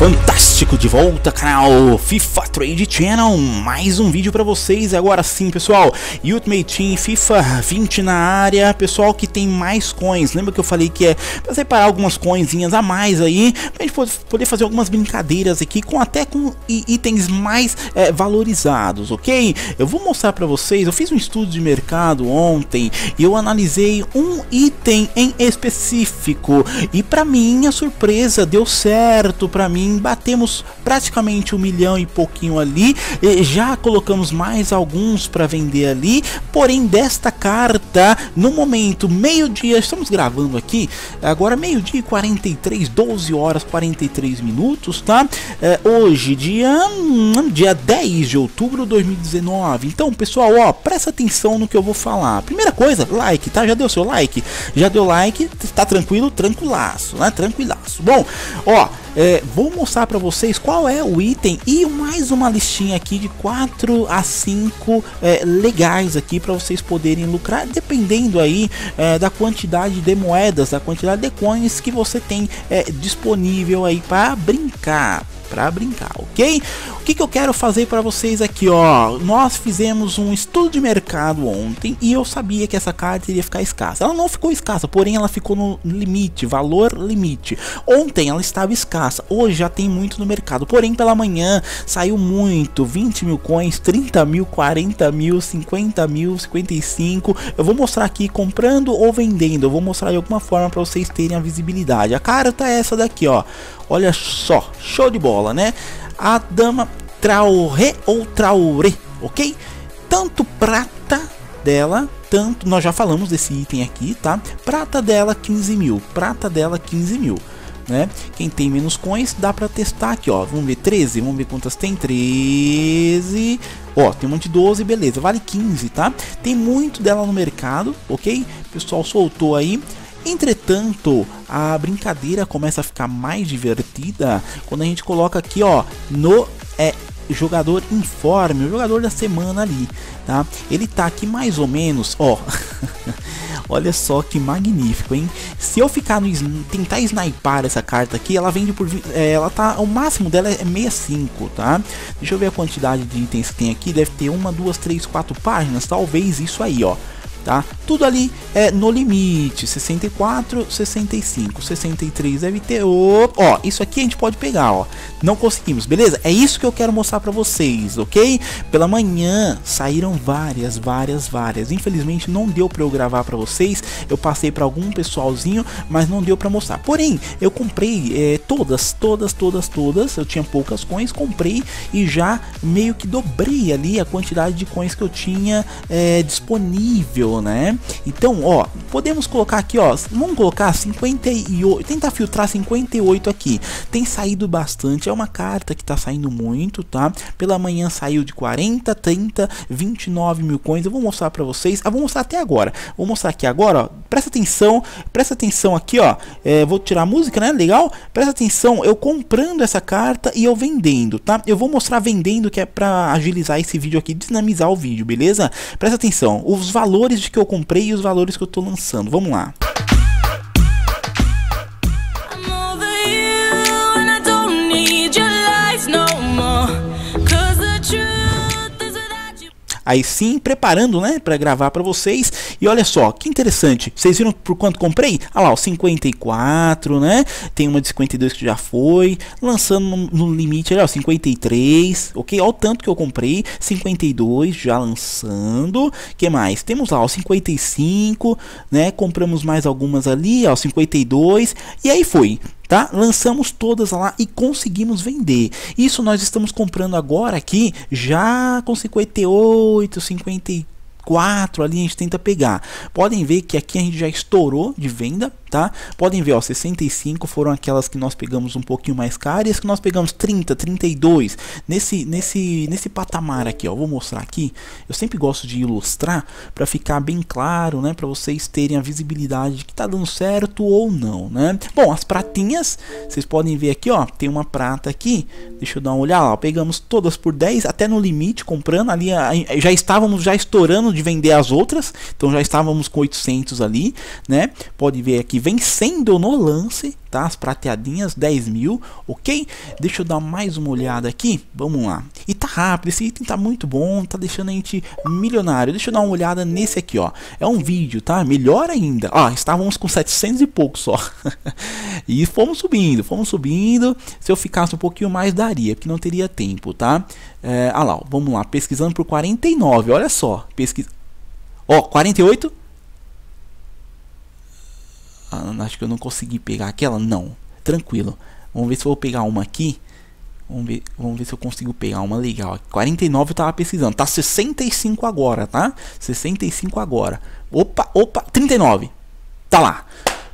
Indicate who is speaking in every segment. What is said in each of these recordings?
Speaker 1: fantástico. Fantástico de volta, canal FIFA Trade Channel, mais um vídeo para vocês agora sim, pessoal. Ultimate Team FIFA 20 na área, pessoal que tem mais coins. Lembra que eu falei que é para separar algumas coinzinhas a mais aí, pra gente poder fazer algumas brincadeiras aqui com até com itens mais é, valorizados, ok? Eu vou mostrar para vocês, eu fiz um estudo de mercado ontem e eu analisei um item em específico e para minha surpresa deu certo para mim, batemos temos praticamente um milhão e pouquinho ali, já colocamos mais alguns para vender ali, porém desta carta, no momento, meio-dia, estamos gravando aqui, agora meio-dia e 43, 12 horas 43 minutos, tá? É, hoje, dia, hum, dia 10 de outubro de 2019, então pessoal, ó, presta atenção no que eu vou falar, primeira coisa, like, tá? Já deu seu like? Já deu like, tá tranquilo? Tranquilaço, né? Tranquilaço. Bom, ó é, vou mostrar para vocês qual é o item e mais uma listinha aqui de 4 a 5 é, legais aqui para vocês poderem lucrar dependendo aí é, da quantidade de moedas, da quantidade de coins que você tem é, disponível aí para brincar para brincar, ok? O que, que eu quero fazer para vocês aqui, ó? Nós fizemos um estudo de mercado ontem e eu sabia que essa carta iria ficar escassa. Ela não ficou escassa, porém ela ficou no limite, valor limite. Ontem ela estava escassa, hoje já tem muito no mercado, porém pela manhã saiu muito, 20 mil coins, 30 mil, 40 mil, 50 mil, 55. Eu vou mostrar aqui comprando ou vendendo, eu vou mostrar de alguma forma para vocês terem a visibilidade. A carta é essa daqui, ó. Olha só, show de bola, né? A dama Traoré ou Traoré, ok? Tanto prata dela, tanto, nós já falamos desse item aqui, tá? Prata dela 15 mil, prata dela 15 mil. Né? Quem tem menos coins dá para testar aqui, ó. Vamos ver 13, vamos ver quantas tem 13. Ó, tem um monte de 12, beleza. Vale 15, tá? Tem muito dela no mercado, OK? O pessoal soltou aí. Entretanto, a brincadeira começa a ficar mais divertida quando a gente coloca aqui, ó, no é, jogador informe, o jogador da semana ali, tá? Ele tá aqui mais ou menos, ó. Olha só que magnífico, hein? Se eu ficar no tentar sniper essa carta aqui, ela vende por é, ela tá o máximo dela é 65, tá? Deixa eu ver a quantidade de itens que tem aqui, deve ter uma, duas, três, quatro páginas, talvez isso aí, ó tá? Tudo ali é no limite, 64, 65, 63 deve ter, opa, ó, isso aqui a gente pode pegar, ó, não conseguimos, beleza? É isso que eu quero mostrar pra vocês, ok? Pela manhã saíram várias, várias, várias, infelizmente não deu pra eu gravar pra vocês, eu passei pra algum pessoalzinho, mas não deu pra mostrar, porém, eu comprei é, todas, todas, todas, todas, eu tinha poucas coins, comprei e já meio que dobrei ali a quantidade de coins que eu tinha é, disponível, né? Então, ó, podemos colocar aqui, ó, vamos colocar 58, tentar filtrar 58 aqui. Tem saído bastante, é uma carta que tá saindo muito, tá? Pela manhã saiu de 40, 30, 29 mil coins. Eu vou mostrar para vocês, ah, vou mostrar até agora. Vou mostrar aqui agora, ó, presta atenção, presta atenção aqui, ó. É, vou tirar a música, né? Legal? Presta atenção, eu comprando essa carta e eu vendendo, tá? Eu vou mostrar vendendo que é para agilizar esse vídeo aqui, dinamizar o vídeo, beleza? Presta atenção, os valores de que eu comprei e os valores que eu estou lançando. Vamos lá. aí sim, preparando, né, para gravar para vocês. E olha só, que interessante. Vocês viram por quanto comprei? Ah lá, ó, 54, né? Tem uma de 52 que já foi, lançando no, no limite, olha, ó, 53, OK? Olha o tanto que eu comprei, 52 já lançando. Que mais? Temos lá, ó, 55, né? Compramos mais algumas ali, ó, 52. E aí foi tá? Lançamos todas lá e conseguimos vender. Isso nós estamos comprando agora aqui já com 58, 54 ali a gente tenta pegar. Podem ver que aqui a gente já estourou de venda, tá? Podem ver, ó, 65 foram aquelas que nós pegamos um pouquinho mais caras, e as que nós pegamos 30, 32, nesse nesse nesse patamar aqui, ó. Vou mostrar aqui. Eu sempre gosto de ilustrar para ficar bem claro, né, para vocês terem a visibilidade de que tá dando certo ou não, né? Bom, as pratinhas, vocês podem ver aqui, ó, tem uma prata aqui. Deixa eu dar uma olhada, ó. Pegamos todas por 10 até no limite comprando ali, já estávamos já estourando de vender as outras, então já estávamos com 800 ali, né? Pode ver aqui vencendo no lance, tá? As prateadinhas, 10 mil, ok? Deixa eu dar mais uma olhada aqui, vamos lá. E tá rápido, esse item tá muito bom, tá deixando a gente milionário. Deixa eu dar uma olhada nesse aqui, ó. É um vídeo, tá? Melhor ainda. Ó, estávamos com 700 e pouco só. e fomos subindo, fomos subindo. Se eu ficasse um pouquinho mais, daria, porque não teria tempo, tá? É, ah lá, ó, vamos lá, pesquisando por 49, olha só. Pesquisa... Ó, 48... Ah, acho que eu não consegui pegar aquela. Não, tranquilo. Vamos ver se eu vou pegar uma aqui. Vamos ver, vamos ver se eu consigo pegar uma legal. 49 eu tava precisando. Tá 65 agora, tá? 65 agora. Opa, opa, 39. Tá lá.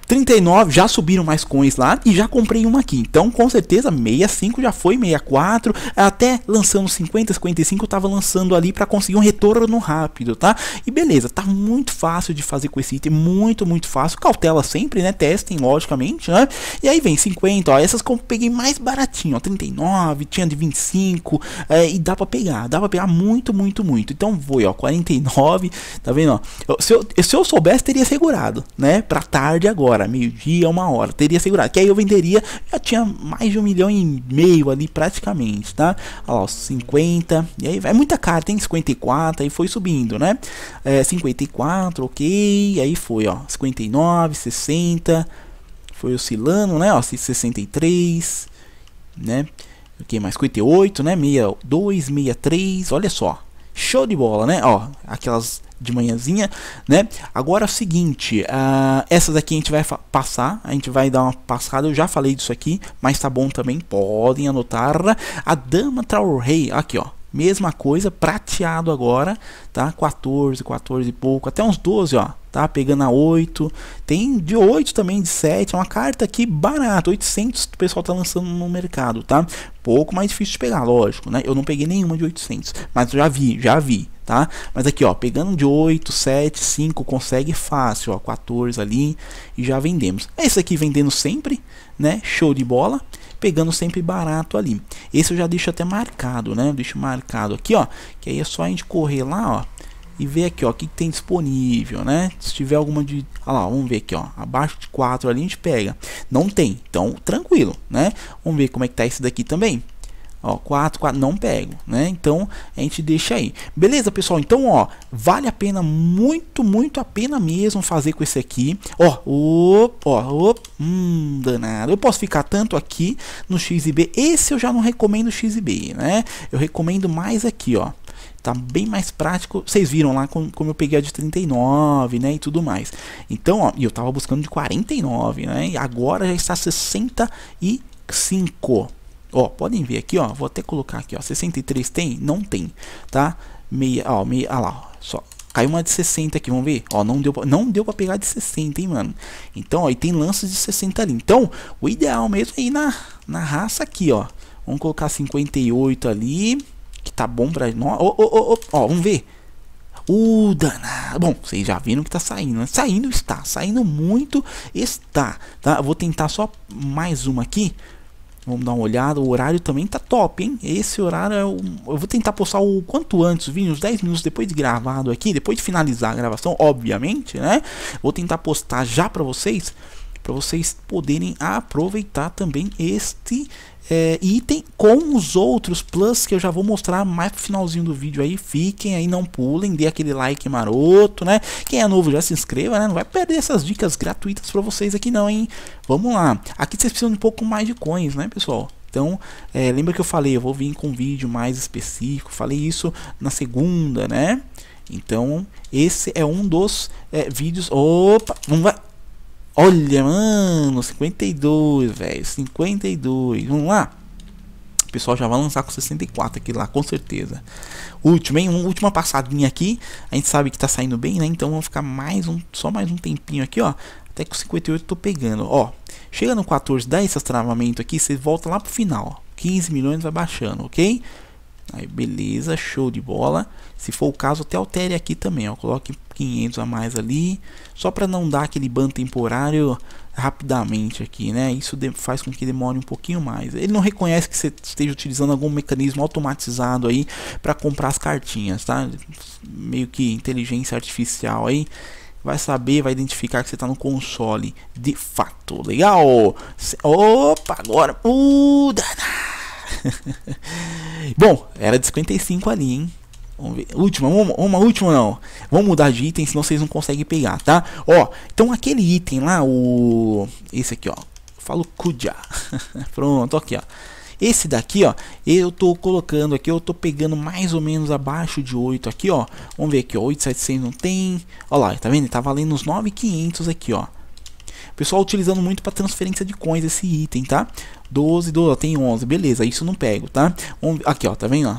Speaker 1: 39 já subiram mais coins lá e já comprei uma aqui. Então, com certeza, 65 já foi, 64. Até lançando 50, 55, eu tava lançando ali para conseguir um retorno rápido, tá? E beleza, tá muito fácil de fazer com esse item, muito, muito fácil. Cautela sempre, né? Testem, logicamente, né? E aí vem 50, ó. Essas que eu peguei mais baratinho, ó. 39, tinha de 25. É, e dá pra pegar, dá pra pegar muito, muito, muito. Então foi, ó. 49, tá vendo, ó? Se eu, se eu soubesse, teria segurado, né? Pra tarde agora hora, meio-dia, uma hora. Teria segurado. Que aí eu venderia, já tinha mais de um milhão e meio ali praticamente, tá? Olha lá, 50. E aí vai é muita carta, tem 54, aí foi subindo, né? É, 54, ok. Aí foi, ó, 59, 60. Foi oscilando, né? Ó, 63, né? O que mais? 58, né? 62, 63, olha só. Show de bola, né? Ó, aquelas de manhãzinha, né? Agora é o seguinte, uh, essas aqui a gente vai passar, a gente vai dar uma passada, eu já falei disso aqui, mas tá bom também, podem anotar. A dama rei aqui ó, mesma coisa, prateado agora, tá? 14, 14 e pouco, até uns 12, ó, tá? Pegando a 8, tem de 8 também, de 7, é uma carta aqui barata, 800 o pessoal tá lançando no mercado, tá? Pouco mais difícil de pegar, lógico, né? Eu não peguei nenhuma de 800, mas já vi, já vi, tá? Mas aqui, ó, pegando de 8, 7, 5, consegue fácil, ó, 14 ali e já vendemos. É esse aqui vendendo sempre, né? Show de bola. Pegando sempre barato ali. Esse eu já deixo até marcado, né? deixo marcado aqui, ó, que aí é só a gente correr lá, ó, e ver aqui, ó, o que, que tem disponível, né? Se tiver alguma de, lá, vamos ver aqui, ó, abaixo de 4 ali a gente pega. Não tem, então tranquilo, né? Vamos ver como é que tá esse daqui também. Ó, 4, 4, não pego, né? Então a gente deixa aí. Beleza, pessoal? Então, ó, vale a pena muito, muito a pena mesmo fazer com esse aqui. Ó, op, ó, o hum, danado. Eu posso ficar tanto aqui no XB Esse eu já não recomendo XB né? Eu recomendo mais aqui, ó tá bem mais prático. Vocês viram lá como, como eu peguei a de 39, né, e tudo mais. Então, ó, eu tava buscando de 49, né, e agora já está 65. Ó, podem ver aqui, ó, vou até colocar aqui, ó, 63 tem? Não tem, tá? Meia, ó, meia, ah lá, ó, só Caiu uma de 60 aqui, vamos ver. Ó, não deu, pra, não deu pra pegar de 60, hein, mano. Então, ó, e tem lances de 60 ali. Então, o ideal mesmo é ir na, na raça aqui, ó. Vamos colocar 58 ali, que tá bom pra nós. Ó, ó, ó, ó, vamos ver. O danado. Bom, vocês já viram que tá saindo, né? Saindo está, saindo muito está, tá? vou tentar só mais uma aqui. Vamos dar uma olhada. O horário também tá top, hein? Esse horário é o... eu vou tentar postar o quanto antes, vi, uns 10 minutos depois de gravado aqui, depois de finalizar a gravação, obviamente, né? Vou tentar postar já para vocês para vocês poderem aproveitar também este é, item com os outros plus que eu já vou mostrar mais pro finalzinho do vídeo aí. Fiquem aí, não pulem, dê aquele like maroto, né? Quem é novo já se inscreva, né? Não vai perder essas dicas gratuitas para vocês aqui não, hein? Vamos lá. Aqui vocês precisam de um pouco mais de coins, né, pessoal? Então, é, lembra que eu falei, eu vou vir com um vídeo mais específico, falei isso na segunda, né? Então, esse é um dos é, vídeos... Opa, não vai... Olha, mano, 52, velho, 52. Vamos lá. O pessoal já vai lançar com 64 aqui lá, com certeza. Último, hein? Uma última passadinha aqui. A gente sabe que tá saindo bem, né? Então vamos ficar mais um, só mais um tempinho aqui, ó. Até que o 58 eu tô pegando, ó. Chega no 14, dá esse travamento aqui, você volta lá pro final, ó. 15 milhões vai baixando, ok? Aí beleza, show de bola. Se for o caso, até altere aqui também, ó, coloque 500 a mais ali, só para não dar aquele ban temporário rapidamente aqui, né? Isso faz com que demore um pouquinho mais. Ele não reconhece que você esteja utilizando algum mecanismo automatizado aí para comprar as cartinhas, tá? Meio que inteligência artificial aí vai saber, vai identificar que você está no console de fato. Legal? Opa, agora. Uh, danado. Bom, era de 55 ali, hein? Vamos ver. Última, uma, uma, última não. Vamos mudar de item, senão vocês não conseguem pegar, tá? Ó, então aquele item lá, o... Esse aqui, ó. Falo Kuja. Pronto, aqui, ó. Esse daqui, ó, eu tô colocando aqui, eu tô pegando mais ou menos abaixo de 8 aqui, ó. Vamos ver aqui, ó, 8,700 não tem. Ó lá, tá vendo? Tá valendo uns 9,500 aqui, ó. Pessoal utilizando muito para transferência de coins esse item, tá? 12, 12, tem 11, beleza, isso não pego, tá? Aqui, ó, tá vendo, ó?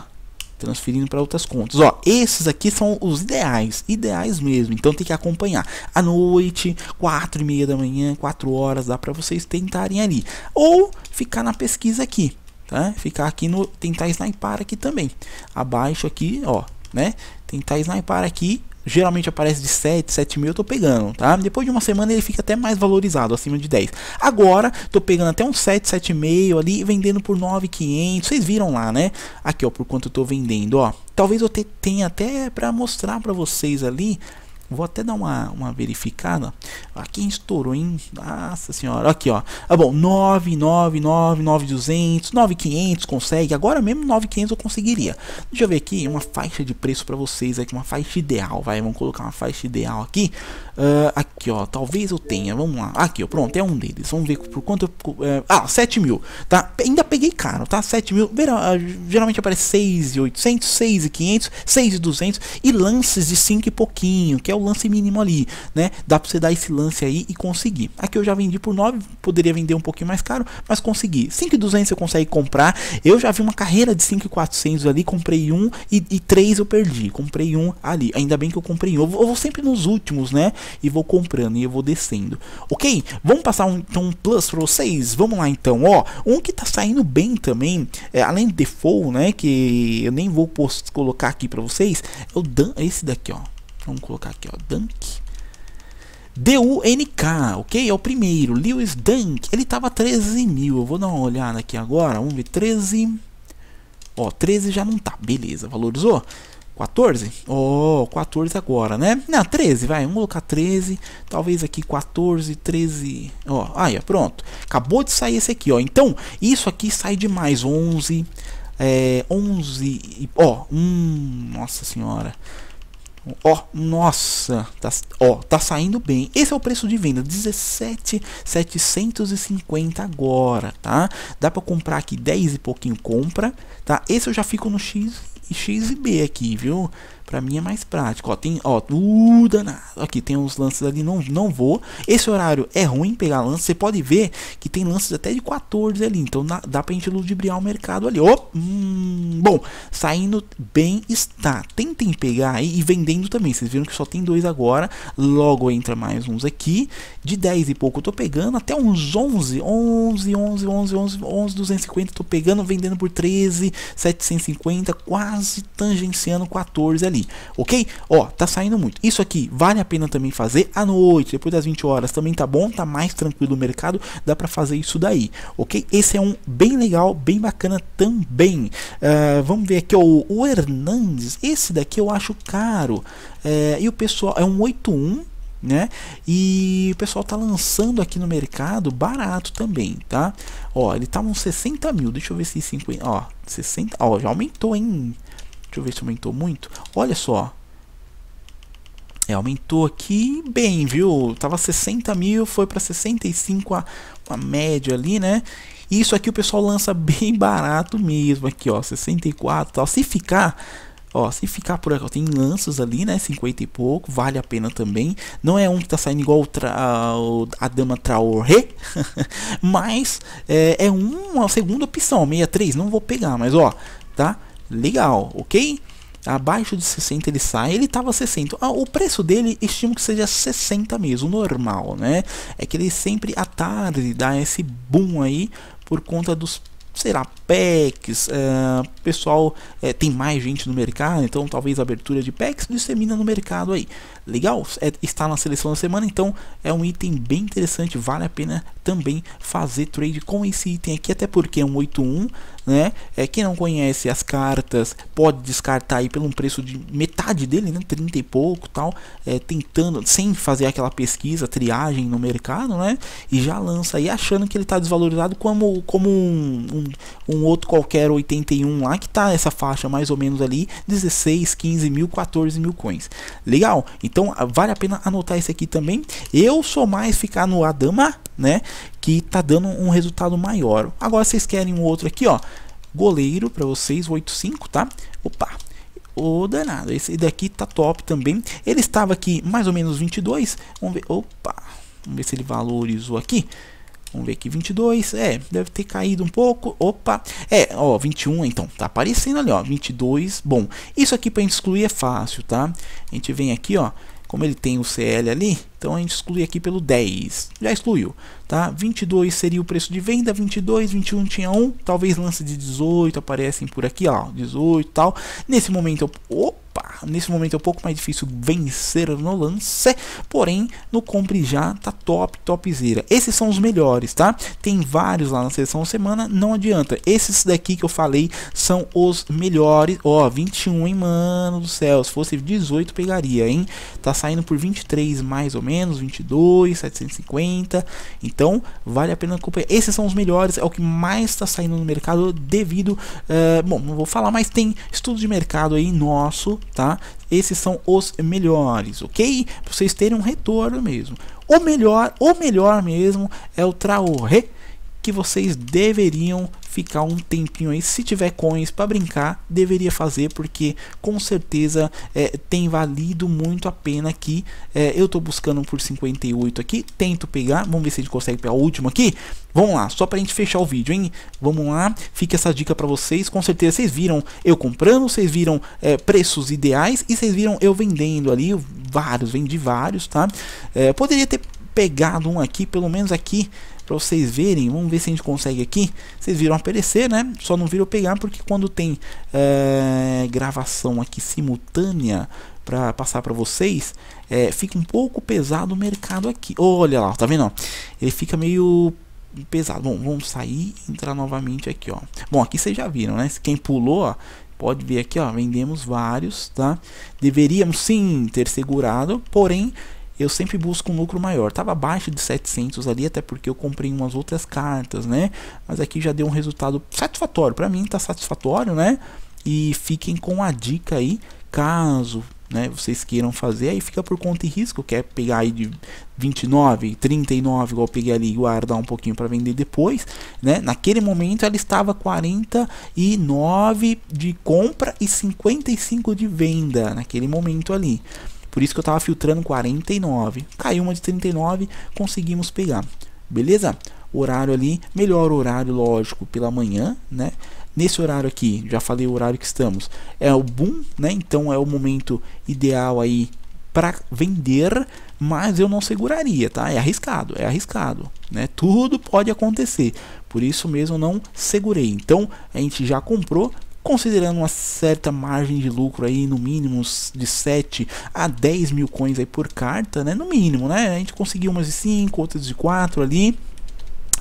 Speaker 1: transferindo para outras contas. Ó, esses aqui são os ideais, ideais mesmo. Então tem que acompanhar à noite, quatro e meia da manhã, quatro horas, dá para vocês tentarem ali, ou ficar na pesquisa aqui, tá? Ficar aqui no tentar sniper aqui também. Abaixo aqui, ó, né? Tentar sniper aqui geralmente aparece de 7, 7 mil, eu tô pegando, tá? Depois de uma semana ele fica até mais valorizado, acima de 10. Agora, tô pegando até um 7, 7,5 ali, vendendo por 9,500. Vocês viram lá, né? Aqui, ó, por quanto eu tô vendendo, ó. Talvez eu tenha até para mostrar para vocês ali Vou até dar uma, uma verificada. Aqui estourou, hein? Nossa senhora. Aqui, ó. Ah, bom. 999, 9200, 9500 consegue. Agora mesmo 9500 eu conseguiria. Deixa eu ver aqui uma faixa de preço para vocês aqui. Uma faixa ideal, vai. Vamos colocar uma faixa ideal aqui. Uh, aqui, ó. Talvez eu tenha. Vamos lá. Aqui, ó. Pronto, é um deles. Vamos ver por quanto eu. É, ah, 7 mil. Tá? Ainda peguei caro, tá? 7 mil. Ah, geralmente aparece 6,800, 6,500, 6,200 e lances de 5 e pouquinho, que é o lance mínimo ali, né? Dá pra você dar esse lance aí e conseguir. Aqui eu já vendi por 9, poderia vender um pouquinho mais caro, mas consegui. 5,200 você consegue comprar. Eu já vi uma carreira de 5,400 ali, comprei um e, e três eu perdi. Comprei um ali. Ainda bem que eu comprei um. Eu eu vou sempre nos últimos, né? e vou comprando e eu vou descendo. Ok? Vamos passar um, então, um plus para vocês? Vamos lá então, ó. Um que tá saindo bem também, é, além do default, né? Que eu nem vou post colocar aqui para vocês, é o Dan esse daqui, ó. Vamos colocar aqui, ó. Dunk. D-U-N-K, ok? É o primeiro, Lewis Dunk. Ele tava 13 mil. Eu vou dar uma olhada aqui agora. Vamos ver, 13. Ó, 13 já não tá. Beleza, valorizou? 14? Oh, 14 agora, né? Não, 13, vai. Vamos colocar 13. Talvez aqui 14, 13. Ó, oh, aí, pronto. Acabou de sair esse aqui, ó. Então, isso aqui sai demais. 11. É, 11. Ó, oh, hum, nossa senhora. Ó, oh, nossa, tá, ó, oh, tá saindo bem. Esse é o preço de venda, 17,750 agora, tá? Dá pra comprar aqui 10 e pouquinho compra, tá? Esse eu já fico no X e X e B aqui, viu? Pra mim é mais prático. Ó, tem, ó, uh, danado. Aqui tem uns lances ali, não, não vou. Esse horário é ruim pegar lance. Você pode ver que tem lances até de 14 ali. Então na, dá pra gente ludibriar o mercado ali. Oh, hum, bom, saindo bem está. Tentem pegar aí e vendendo também. Vocês viram que só tem dois agora. Logo entra mais uns aqui. De 10 e pouco eu tô pegando até uns 11, 11, 11, 11, 11, 11, 250. Tô pegando, vendendo por 13, 750. Quase tangenciando 14 ali ali, ok? Ó, tá saindo muito. Isso aqui vale a pena também fazer à noite, depois das 20 horas, também tá bom, tá mais tranquilo o mercado, dá para fazer isso daí, ok? Esse é um bem legal, bem bacana também. Uh, vamos ver aqui, ó, o Hernandes, esse daqui eu acho caro. É, e o pessoal, é um 81 né? E o pessoal tá lançando aqui no mercado barato também, tá? Ó, ele tá uns 60 mil, deixa eu ver se 50, ó, 60, ó, já aumentou, hein? Deixa eu ver se aumentou muito. Olha só. É, aumentou aqui bem, viu? Tava 60 mil, foi para 65 a, média ali, né? isso aqui o pessoal lança bem barato mesmo. Aqui, ó, 64 tal. Se ficar, Ó, se ficar por aqui, ó, tem lanços ali, né? 50 e pouco, vale a pena também. Não é um que tá saindo igual tra, a Dama Traoré, mas é, é uma segunda opção. 63, não vou pegar, mas ó, tá? legal, ok? Abaixo de 60 ele sai, ele estava 60. Ah, o preço dele estimo que seja 60 mesmo, normal, né? É que ele sempre à tarde dá esse boom aí por conta dos sei lá, packs, é, pessoal é, tem mais gente no mercado, então talvez a abertura de packs dissemina no mercado aí. Legal? É, está na seleção da semana, então é um item bem interessante, vale a pena também fazer trade com esse item aqui, até porque é um 81, né? É, quem não conhece as cartas pode descartar aí pelo um preço de dele, né? 30 e pouco tal, é, tentando, sem fazer aquela pesquisa, triagem no mercado, né? E já lança aí achando que ele está desvalorizado como, como um, um, um, outro qualquer 81 lá, que tá essa faixa mais ou menos ali, 16, 15 mil, 14 mil coins. Legal? Então vale a pena anotar esse aqui também. Eu sou mais ficar no Adama, né? Que tá dando um resultado maior. Agora vocês querem um outro aqui, ó. Goleiro para vocês, 85, tá? Opa, o danado. Esse daqui tá top também. Ele estava aqui mais ou menos 22. Vamos ver. Opa. Vamos ver se ele valorizou aqui. Vamos ver aqui, 22, é, deve ter caído um pouco, opa, é, ó, 21 então, tá aparecendo ali, ó, 22, bom, isso aqui para excluir é fácil, tá? A gente vem aqui, ó, como ele tem o CL ali, então a gente exclui aqui pelo 10. Já excluiu, tá? 22 seria o preço de venda, 22, 21 tinha 1, talvez lance de 18 aparecem por aqui, ó, 18 tal. Nesse momento eu pá, nesse momento é um pouco mais difícil vencer no lance, porém no compre já tá top, topzera. Esses são os melhores, tá? Tem vários lá na seleção semana, não adianta. Esses daqui que eu falei são os melhores. Ó, 21, hein, mano do céu. Se fosse 18 pegaria, hein? Tá saindo por 23 mais ou menos, 22, 750. Então, vale a pena acompanhar. Esses são os melhores, é o que mais tá saindo no mercado devido, uh, bom, não vou falar, mas tem estudo de mercado aí nosso tá? Esses são os melhores, ok? Pra vocês terem um retorno mesmo. O melhor, o melhor mesmo é o Traoré que vocês deveriam ficar um tempinho aí. Se tiver coins para brincar, deveria fazer, porque com certeza é, tem valido muito a pena aqui. É, eu tô buscando por 58 aqui, tento pegar. Vamos ver se a gente consegue pegar o último aqui. Vamos lá, só pra gente fechar o vídeo, hein? Vamos lá, fica essa dica para vocês. Com certeza vocês viram eu comprando, vocês viram é, preços ideais e vocês viram eu vendendo ali vários, vendi vários, tá? É, poderia ter pegado um aqui, pelo menos aqui para vocês verem. Vamos ver se a gente consegue aqui. Vocês viram aparecer, né? Só não viram pegar porque quando tem é, gravação aqui simultânea para passar para vocês, é, fica um pouco pesado o mercado aqui. Olha lá, tá vendo? Ele fica meio pesado. Bom, vamos sair entrar novamente aqui, ó. Bom, aqui vocês já viram, né? Quem pulou, ó, pode ver aqui, ó, vendemos vários, tá? Deveríamos sim ter segurado, porém eu sempre busco um lucro maior. Tava abaixo de 700 ali, até porque eu comprei umas outras cartas, né? Mas aqui já deu um resultado satisfatório. Para mim tá satisfatório, né? E fiquem com a dica aí, caso né, vocês queiram fazer, aí fica por conta e risco, quer pegar aí de 29, 39, igual eu peguei ali, guardar um pouquinho para vender depois, né? Naquele momento ela estava 49 de compra e 55 de venda naquele momento ali. Por isso que eu estava filtrando 49. Caiu uma de 39, conseguimos pegar. Beleza? Horário ali, melhor horário, lógico, pela manhã, né? Nesse horário aqui, já falei o horário que estamos. É o boom, né? Então é o momento ideal aí para vender, mas eu não seguraria, tá? É arriscado, é arriscado, né? Tudo pode acontecer. Por isso mesmo não segurei. Então a gente já comprou, considerando uma certa margem de lucro aí, no mínimo de 7 a 10 mil coins aí por carta, né? No mínimo, né? A gente conseguiu umas de 5, outras de 4 ali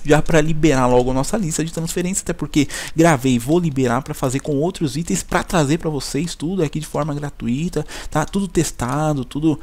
Speaker 1: já para liberar logo a nossa lista de transferência, até porque gravei vou liberar para fazer com outros itens para trazer para vocês tudo aqui de forma gratuita, tá? Tudo testado, tudo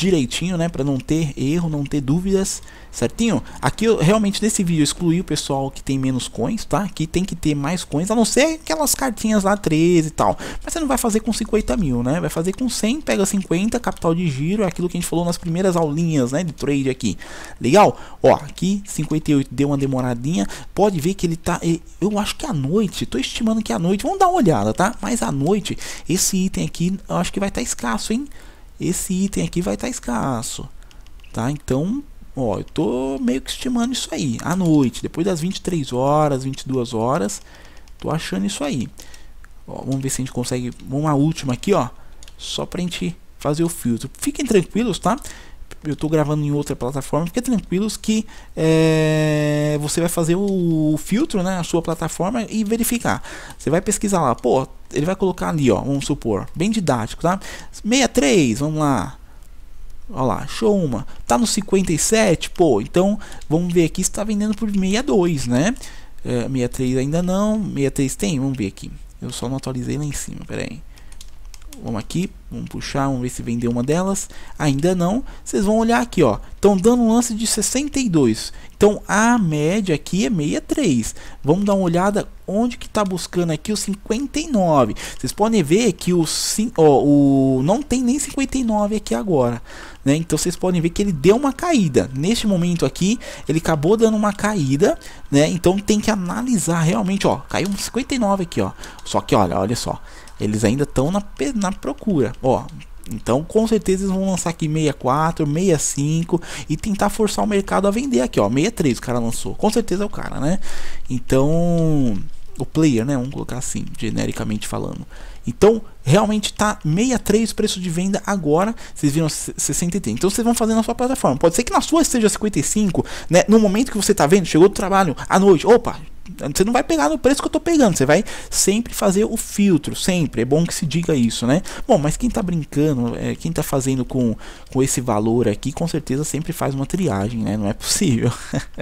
Speaker 1: direitinho, né? Pra não ter erro, não ter dúvidas, certinho? Aqui eu realmente nesse vídeo excluí o pessoal que tem menos coins, tá? Que tem que ter mais coins, a não ser aquelas cartinhas lá 13 e tal. Mas você não vai fazer com 50 mil, né? Vai fazer com 100, pega 50, capital de giro, é aquilo que a gente falou nas primeiras aulinhas, né? De trade aqui. Legal? Ó, aqui 58 deu uma demoradinha. Pode ver que ele tá. Eu acho que à noite, tô estimando que à noite. Vamos dar uma olhada, tá? Mas à noite, esse item aqui eu acho que vai estar tá escasso, hein? esse item aqui vai estar tá escasso, tá? Então, ó, eu tô meio que estimando isso aí, à noite, depois das 23 horas, 22 horas, tô achando isso aí. Ó, vamos ver se a gente consegue uma última aqui, ó, só pra gente fazer o filtro. Fiquem tranquilos, tá? eu estou gravando em outra plataforma, fiquem tranquilos que é, você vai fazer o filtro na né, sua plataforma e verificar. Você vai pesquisar lá, pô, ele vai colocar ali, ó, vamos supor, bem didático, tá? 63, vamos lá. Olha lá, show uma. Tá no 57, pô, então vamos ver aqui se está vendendo por 62, né? É, 63 ainda não, 63 tem, vamos ver aqui. Eu só não atualizei lá em cima, peraí. Vamos aqui, vamos puxar, vamos ver se vendeu uma delas. Ainda não. Vocês vão olhar aqui, ó. Estão dando um lance de 62. Então a média aqui é 63. Vamos dar uma olhada onde que está buscando aqui o 59. Vocês podem ver que o, ó, o não tem nem 59 aqui agora. Né? Então vocês podem ver que ele deu uma caída. Neste momento aqui, ele acabou dando uma caída. Né? Então tem que analisar realmente. Ó, caiu um 59 aqui. Ó. Só que olha, olha só. Eles ainda estão na, na procura. Ó, então, com certeza eles vão lançar aqui 64, 65 e tentar forçar o mercado a vender aqui, ó, 63 o cara lançou. Com certeza é o cara, né? Então, o player, né, vamos colocar assim, genericamente falando. Então, realmente tá 63 preço de venda agora, vocês viram 63. Então vocês vão fazer na sua plataforma. Pode ser que na sua esteja 55, né? No momento que você tá vendo, chegou do trabalho à noite, opa, você não vai pegar no preço que eu tô pegando, você vai sempre fazer o filtro, sempre. É bom que se diga isso, né? Bom, mas quem tá brincando, é, quem tá fazendo com, com esse valor aqui, com certeza sempre faz uma triagem, né? Não é possível.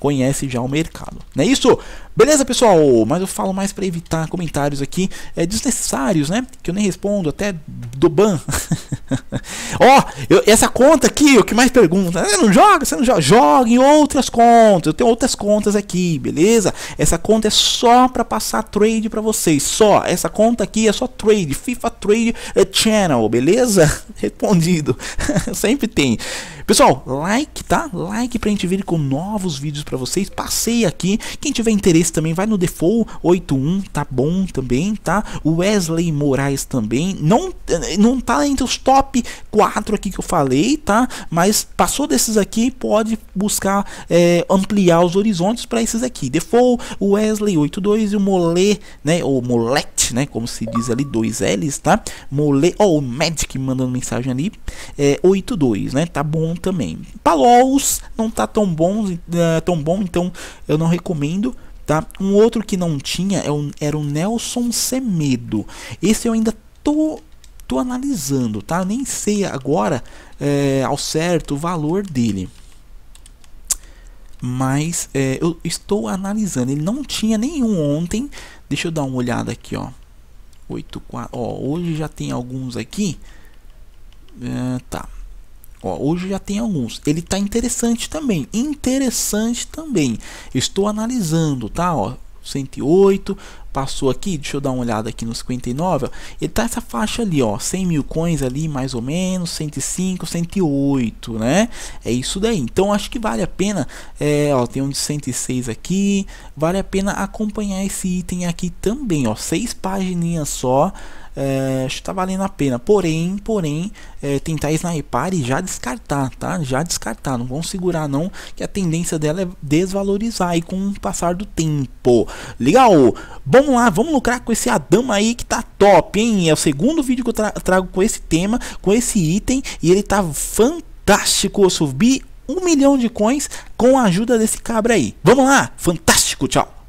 Speaker 1: Conhece já o mercado. Não é isso? Beleza, pessoal? Mas eu falo mais para evitar comentários aqui é desnecessário comentários, né? Que eu nem respondo, até do ban. Ó, oh, essa conta aqui, o que mais pergunta? Ah, não joga? Você não joga? Joga em outras contas. Eu tenho outras contas aqui, beleza? Essa conta é só para passar trade para vocês. Só. Essa conta aqui é só trade. FIFA Trade Channel, beleza? Respondido. Sempre tem. Pessoal, like, tá? Like pra gente vir com novos vídeos para vocês. Passei aqui. Quem tiver interesse também, vai no Default 81, tá bom também, tá? O Wesley Moraes também. Não, eh, não tá entre os top top 4 aqui que eu falei, tá? Mas passou desses aqui, pode buscar é, ampliar os horizontes para esses aqui. Default, Wesley 82 e o mole né? Ou Molete, né? Como se diz ali, dois L's, tá? mole ó, oh, o Magic mandando mensagem ali, é, 82, né? Tá bom também. Palos não tá tão bom é, tão bom, então eu não recomendo. Tá? Um outro que não tinha é era o Nelson Semedo. Esse eu ainda tô tô analisando, tá? Nem sei agora é, ao certo o valor dele. Mas é, eu estou analisando. Ele não tinha nenhum ontem. Deixa eu dar uma olhada aqui, ó. 8, 4, ó hoje já tem alguns aqui. É, tá. Ó, hoje já tem alguns. Ele tá interessante também. Interessante também. Estou analisando, tá? Ó, 108 passou aqui, deixa eu dar uma olhada aqui no 59, ó, ele tá essa faixa ali, ó, 100 mil coins ali, mais ou menos, 105, 108, né? É isso daí. Então acho que vale a pena, é, ó, tem um de 106 aqui, vale a pena acompanhar esse item aqui também, ó, seis páginas só. É, acho que tá valendo a pena. Porém, porém, é, tentar sniper e já descartar, tá? Já descartar, não vão segurar não, que a tendência dela é desvalorizar aí com o passar do tempo. Legal? Vamos lá, vamos lucrar com esse Adama aí que tá top, hein? É o segundo vídeo que eu tra trago com esse tema, com esse item, e ele tá fantástico. Eu subi um milhão de coins com a ajuda desse cabra aí. Vamos lá, fantástico, tchau!